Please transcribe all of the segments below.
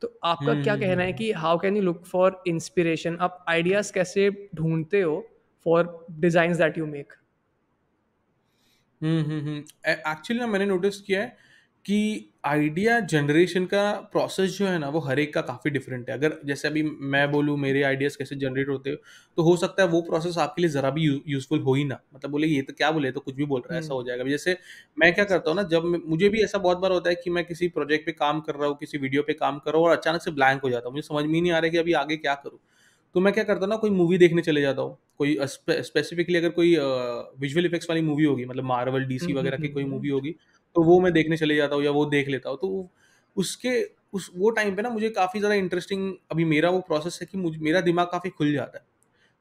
तो आपका क्या हम्म, कहना है कि how can you look for inspiration आप आइडियाज कैसे ढूंढते हो for design that you make actually ना मैंने नोटिस किया है कि आइडिया जनरेशन का प्रोसेस जो है ना वो हर एक का काफ़ी डिफरेंट है अगर जैसे अभी मैं बोलूँ मेरे आइडियाज़ कैसे जनरेट होते हो तो हो सकता है वो प्रोसेस आपके लिए ज़रा भी यूज़फुल हो ही ना मतलब बोले ये तो क्या बोले तो कुछ भी बोल रहा है ऐसा हो हम्म। जाएगा जैसे मैं क्या करता हूँ ना जब मुझे भी ऐसा बहुत बार होता है कि मैं किसी प्रोजेक्ट पर काम कर रहा हूँ किसी वीडियो पर काम कर रहा हूँ और अचानक से ब्लैंक हो जाता हूँ मुझे समझ में ही नहीं आ रहा है कि अभी आगे क्या करूँ तो मैं क्या करता हूँ ना कोई मूवी देखने चले जाता हूँ कोई स्पेसिफिकली अगर कोई विजुअल इफेक्ट्स वाली मूवी होगी मतलब मार्वल हम्म, डीसी वगैरह की हम्म, कोई मूवी होगी तो वो मैं देखने चले जाता हूँ या वो देख लेता हूँ तो उसके उस वो टाइम पे ना मुझे काफ़ी ज़्यादा इंटरेस्टिंग अभी मेरा वो प्रोसेस है कि मुझे मेरा दिमाग काफ़ी खुल जाता है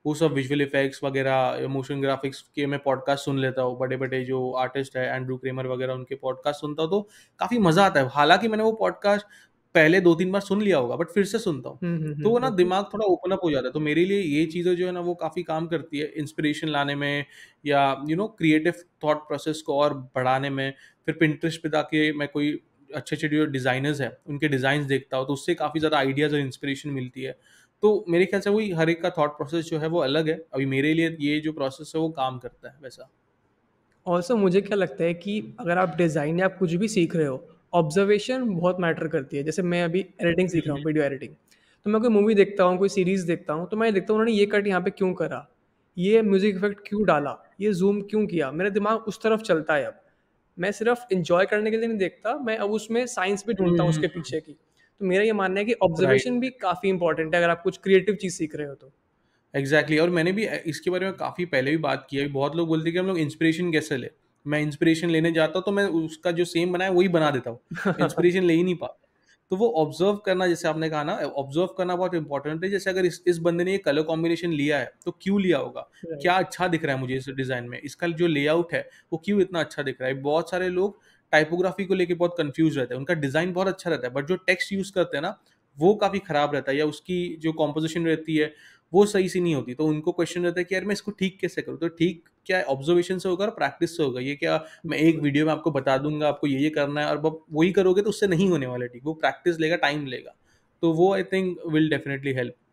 वो सब विजुअल इफेक्ट्स वगैरह मोशन ग्राफिक्स के मैं पॉडकास्ट सुन लेता हूँ बड़े बड़े जो आर्टिस्ट है एंड्रू क्रेमर वगैरह उनके पॉडकास्ट सुनता हूँ तो काफ़ी मज़ा आता है हालांकि मैंने वो पॉडकास्ट पहले दो तीन बार सुन लिया होगा बट फिर से सुनता हूँ हम्म, हम्म, हम्म, तो वो ना दिमाग थोड़ा ओपन अप हो जाता है तो मेरे लिए ये चीज़ें जो है ना वो काफ़ी काम करती है इंस्पिरेशन लाने में या you know creative thought process को और बढ़ाने में फिर पिंट्रेस्ट पे जाके मैं कोई अच्छे अच्छे जो डिज़ाइनर्स हैं उनके डिज़ाइन देखता हूँ तो उससे काफ़ी ज़्यादा आइडियाज़ और इंस्पिरेशन मिलती है तो मेरे ख्याल से वही हर एक का थॉट प्रोसेस जो है वो अलग है अभी मेरे लिए ये जो प्रोसेस है वो काम करता है वैसा ऑल्सो मुझे क्या लगता है कि अगर आप डिज़ाइन या आप कुछ भी सीख रहे हो ऑब्जर्वेशन बहुत मैटर करती है जैसे मैं अभी एडिटिंग सीख रहा हूँ वीडियो एडिटिंग तो मैं कोई मूवी देखता हूँ कोई सीरीज़ देखता हूँ तो मैं देखता हूँ उन्होंने ये कट यहाँ पे क्यों करा ये म्यूज़िक इफेक्ट क्यों डाला ये जूम क्यों किया मेरा दिमाग उस तरफ चलता है अब मैं सिर्फ इन्जॉय करने के लिए नहीं देखता मैं अब उसमें साइंस भी ढूंढता हूँ हम्म, उसके हम्म, हम्म। पीछे की तो मेरा ये मानना है कि ऑब्जर्वेशन भी काफ़ी इंपॉर्टेंट है अगर आप कुछ क्रिएटिव चीज़ सीख रहे हो तो एग्जैक्टली exactly. और मैंने भी इसके बारे में काफ़ी पहले भी बात की है बहुत लोग बोलते हैं कि हम लोग इंस्पिरेशन कैसे लें मैं इंस्पिरेशन लेने जाता हूँ तो मैं उसका जो सेम बनाया वही बना देता हूँ इंस्पिरेशन ले ही नहीं पाता तो वो ऑब्जर्व करना जैसे आपने कहा ना ऑब्जर्व करना बहुत इंपॉर्टेंट है जैसे अगर इस इस बंदे ने ये कलर कॉम्बिनेशन लिया है तो क्यों लिया होगा क्या अच्छा दिख रहा है मुझे इस डिज़ाइन में इसका जो लेआउट है वो क्यों इतना अच्छा दिख रहा है बहुत सारे लोग टाइपोग्राफी को लेके बहुत कंफ्यूज रहते हैं उनका डिज़ाइन बहुत अच्छा रहता है बट जो टेक्स्ट यूज़ करते हैं ना वो काफ़ी ख़राब रहता है या उसकी जो कॉम्पोजिशन रहती है वो सही सी नहीं होती तो उनको क्वेश्चन रहता है कि यार मैं इसको ठीक कैसे करूँ तो ठीक क्या ऑब्जर्वेशन से होगा और प्रैक्टिस से होगा ये क्या मैं एक वीडियो में आपको बता दूंगा आपको ये ये करना है और अब वही करोगे तो उससे नहीं होने वाला ठीक वो प्रैक्टिस लेगा टाइम लेगा तो वो I think will definitely help